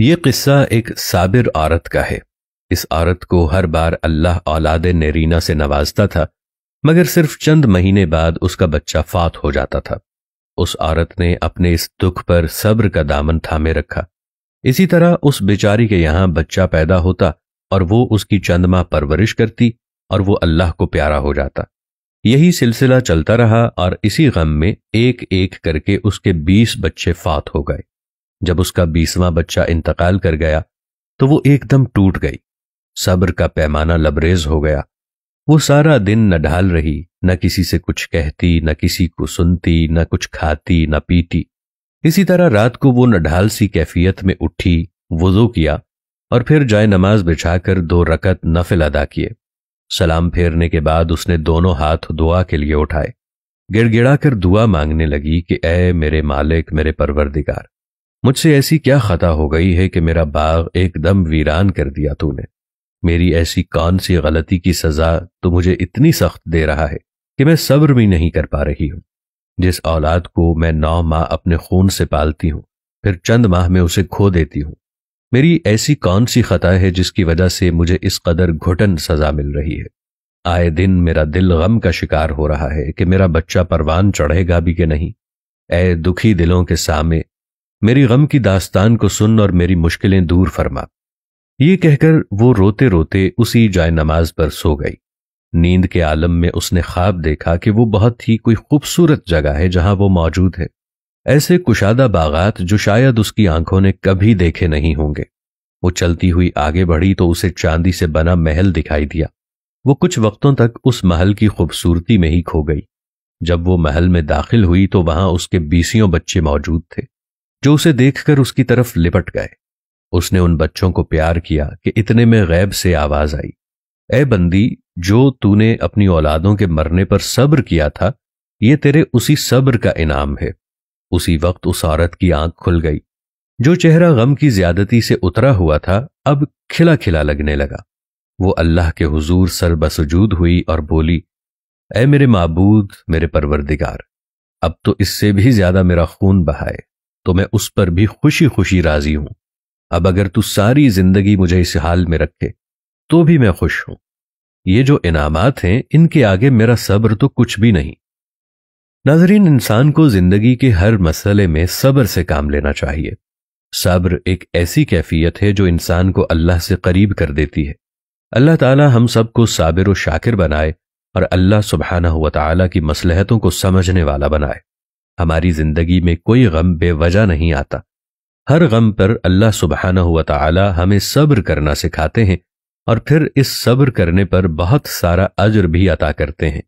ये किस्सा एक साबिर औरत का है इस औरत को हर बार अल्लाह औलाद नरीना से नवाजता था मगर सिर्फ चंद महीने बाद उसका बच्चा फात हो जाता था उस औरत ने अपने इस दुख पर सब्र का दामन थामे रखा इसी तरह उस बेचारी के यहां बच्चा पैदा होता और वो उसकी चंदमा परवरिश करती और वो अल्लाह को प्यारा हो जाता यही सिलसिला चलता रहा और इसी गम में एक एक करके उसके बीस बच्चे फात हो गए जब उसका बीसवां बच्चा इंतकाल कर गया तो वो एकदम टूट गई सब्र का पैमाना लबरेज हो गया वो सारा दिन न ढाल रही न किसी से कुछ कहती न किसी को सुनती न कुछ खाती न पीती इसी तरह रात को वो नढाल सी कैफियत में उठी वजू किया और फिर जाय नमाज बिछाकर दो रकत नफिल अदा किए सलाम फेरने के बाद उसने दोनों हाथ दुआ के लिए उठाए गिड़गिड़ा कर दुआ मांगने लगी कि ए मेरे मालिक मेरे परवरदिगार मुझसे ऐसी क्या खता हो गई है कि मेरा बाग एकदम वीरान कर दिया तूने मेरी ऐसी कौन सी गलती की सजा तो मुझे इतनी सख्त दे रहा है कि मैं सब्र भी नहीं कर पा रही हूं जिस औलाद को मैं नौ माह अपने खून से पालती हूं फिर चंद माह में उसे खो देती हूं मेरी ऐसी कौन सी खता है जिसकी वजह से मुझे इस कदर घुटन सजा मिल रही है आए दिन मेरा दिल गम का शिकार हो रहा है कि मेरा बच्चा परवान चढ़ेगा भी कि नहीं ऐ दुखी दिलों के सामने मेरी गम की दास्तान को सुन और मेरी मुश्किलें दूर फरमा ये कहकर वो रोते रोते उसी जाय नमाज पर सो गई नींद के आलम में उसने ख्वाब देखा कि वो बहुत ही कोई खूबसूरत जगह है जहां वो मौजूद है ऐसे कुशादा बागात जो शायद उसकी आंखों ने कभी देखे नहीं होंगे वो चलती हुई आगे बढ़ी तो उसे चांदी से बना महल दिखाई दिया वो कुछ वक्तों तक उस महल की खूबसूरती में ही खो गई जब वो महल में दाखिल हुई तो वहां उसके बीसियों बच्चे मौजूद थे जो उसे देखकर उसकी तरफ लिपट गए उसने उन बच्चों को प्यार किया कि इतने में गैब से आवाज आई ए बंदी जो तूने अपनी औलादों के मरने पर सब्र किया था ये तेरे उसी सब्र का इनाम है उसी वक्त उस औरत की आंख खुल गई जो चेहरा गम की ज्यादती से उतरा हुआ था अब खिला खिला लगने लगा वो अल्लाह के हुजूर बसजूद हुई और बोली ए मेरे मबूद मेरे परवरदिगार अब तो इससे भी ज्यादा मेरा खून बहाए तो मैं उस पर भी खुशी खुशी राजी हूं अब अगर तू सारी जिंदगी मुझे इस हाल में रखे तो भी मैं खुश हूं ये जो इनामात हैं इनके आगे मेरा सब्र तो कुछ भी नहीं नाजरीन इंसान को जिंदगी के हर मसले में सब्र से काम लेना चाहिए सब्र एक ऐसी कैफियत है जो इंसान को अल्लाह से करीब कर देती है अल्लाह ताला हम सबको साबिर व शाकिर बनाए और अल्लाह सुबहाना हुआ तला की मसलहतों को समझने वाला बनाए हमारी जिंदगी में कोई गम बेवजह नहीं आता हर गम पर अल्लाह सुबहाना हुआ तला हमें सब्र करना सिखाते हैं और फिर इस सब्र करने पर बहुत सारा अजर भी अता करते हैं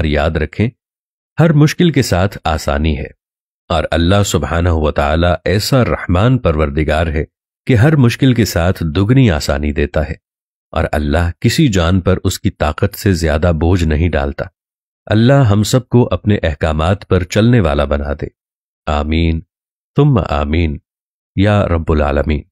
और याद रखें हर मुश्किल के साथ आसानी है और अल्लाह सुबहाना हुआ तला ऐसा रहमान परवरदिगार है कि हर मुश्किल के साथ दुगनी आसानी देता है और अल्लाह किसी जान पर उसकी ताकत से ज्यादा बोझ नहीं डालता अल्लाह हम सबको अपने अहकाम पर चलने वाला बना दे आमीन तुम आमीन या रब्बुल आलमीन